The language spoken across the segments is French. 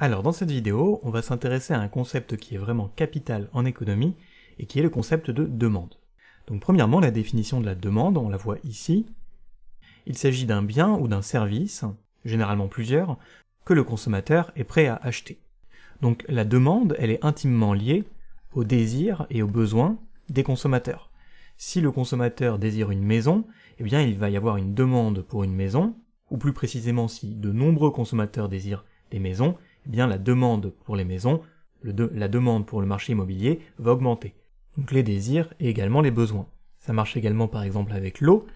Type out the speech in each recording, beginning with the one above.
Alors dans cette vidéo, on va s'intéresser à un concept qui est vraiment capital en économie, et qui est le concept de demande. Donc premièrement, la définition de la demande, on la voit ici. Il s'agit d'un bien ou d'un service, généralement plusieurs, que le consommateur est prêt à acheter. Donc la demande, elle est intimement liée aux désirs et aux besoins des consommateurs. Si le consommateur désire une maison, eh bien il va y avoir une demande pour une maison, ou plus précisément si de nombreux consommateurs désirent des maisons, eh la demande pour les maisons, la demande pour le marché immobilier va augmenter. Donc les désirs et également les besoins. Ça marche également par exemple avec l'eau.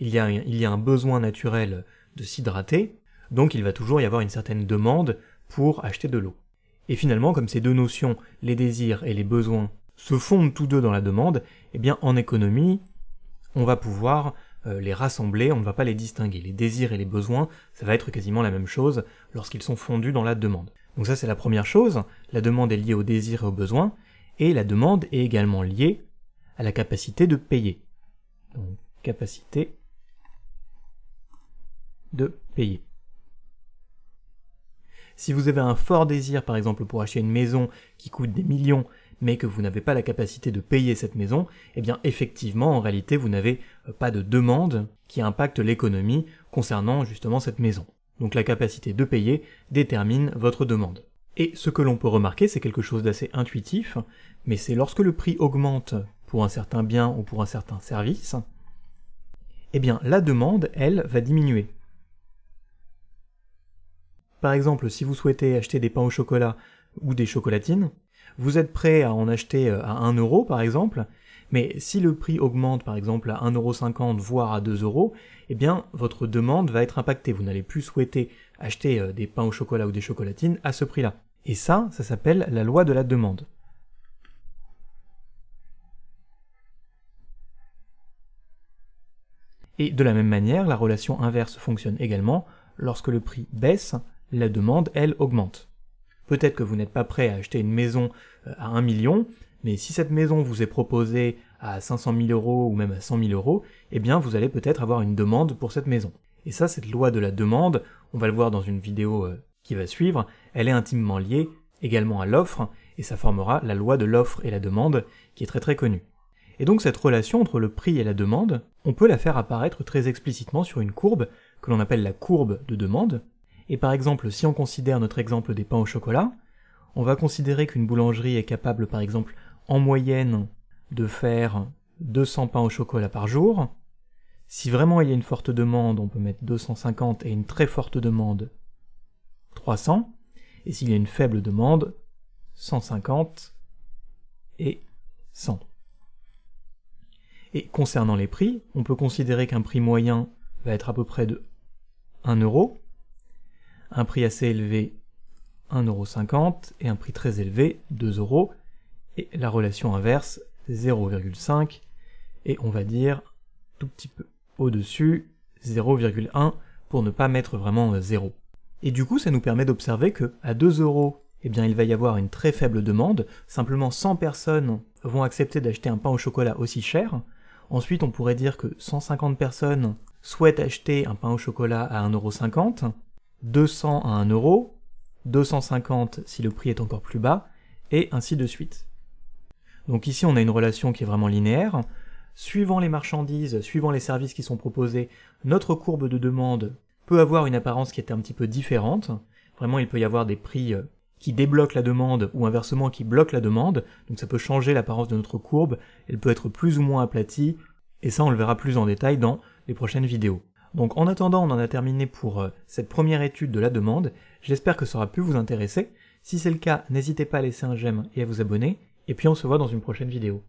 Il y, a, il y a un besoin naturel de s'hydrater, donc il va toujours y avoir une certaine demande pour acheter de l'eau. Et finalement, comme ces deux notions, les désirs et les besoins, se fondent tous deux dans la demande, eh bien en économie, on va pouvoir euh, les rassembler, on ne va pas les distinguer. Les désirs et les besoins, ça va être quasiment la même chose lorsqu'ils sont fondus dans la demande. Donc ça c'est la première chose, la demande est liée au désir et aux besoins, et la demande est également liée à la capacité de payer. Donc capacité de payer. Si vous avez un fort désir par exemple pour acheter une maison qui coûte des millions mais que vous n'avez pas la capacité de payer cette maison, eh bien effectivement, en réalité, vous n'avez euh, pas de demande qui impacte l'économie concernant justement cette maison. Donc la capacité de payer détermine votre demande. Et ce que l'on peut remarquer, c'est quelque chose d'assez intuitif, mais c'est lorsque le prix augmente pour un certain bien ou pour un certain service, eh bien la demande, elle, va diminuer. Par exemple, si vous souhaitez acheter des pains au chocolat ou des chocolatines, vous êtes prêt à en acheter euh, à 1 euro par exemple, mais si le prix augmente par exemple à 1,50€, voire à 2€, eh bien votre demande va être impactée. Vous n'allez plus souhaiter acheter euh, des pains au chocolat ou des chocolatines à ce prix-là. Et ça, ça s'appelle la loi de la demande. Et de la même manière, la relation inverse fonctionne également. Lorsque le prix baisse, la demande, elle, augmente. Peut-être que vous n'êtes pas prêt à acheter une maison euh, à 1 million, mais si cette maison vous est proposée à 500 000 euros ou même à 100 000 euros, eh bien vous allez peut-être avoir une demande pour cette maison. Et ça, cette loi de la demande, on va le voir dans une vidéo euh, qui va suivre, elle est intimement liée également à l'offre, et ça formera la loi de l'offre et la demande, qui est très très connue. Et donc cette relation entre le prix et la demande, on peut la faire apparaître très explicitement sur une courbe que l'on appelle la courbe de demande, et par exemple, si on considère notre exemple des pains au chocolat, on va considérer qu'une boulangerie est capable, par exemple, en moyenne, de faire 200 pains au chocolat par jour. Si vraiment il y a une forte demande, on peut mettre 250 et une très forte demande, 300. Et s'il y a une faible demande, 150 et 100. Et concernant les prix, on peut considérer qu'un prix moyen va être à peu près de 1 euro, un prix assez élevé 1,50€ et un prix très élevé 2€, et la relation inverse 0,5 et on va dire tout petit peu au-dessus 0,1 pour ne pas mettre vraiment 0. Euh, et du coup, ça nous permet d'observer que à 2 euros, eh bien, il va y avoir une très faible demande. Simplement 100 personnes vont accepter d'acheter un pain au chocolat aussi cher. Ensuite, on pourrait dire que 150 personnes souhaitent acheter un pain au chocolat à 1,50€. 200 à 1 euro, 250 si le prix est encore plus bas, et ainsi de suite. Donc ici, on a une relation qui est vraiment linéaire. Suivant les marchandises, suivant les services qui sont proposés, notre courbe de demande peut avoir une apparence qui est un petit peu différente. Vraiment, il peut y avoir des prix euh, qui débloquent la demande ou inversement qui bloquent la demande. Donc ça peut changer l'apparence de notre courbe. Elle peut être plus ou moins aplatie. Et ça, on le verra plus en détail dans les prochaines vidéos. Donc en attendant, on en a terminé pour euh, cette première étude de la demande. J'espère que ça aura pu vous intéresser. Si c'est le cas, n'hésitez pas à laisser un j'aime et à vous abonner. Et puis on se voit dans une prochaine vidéo.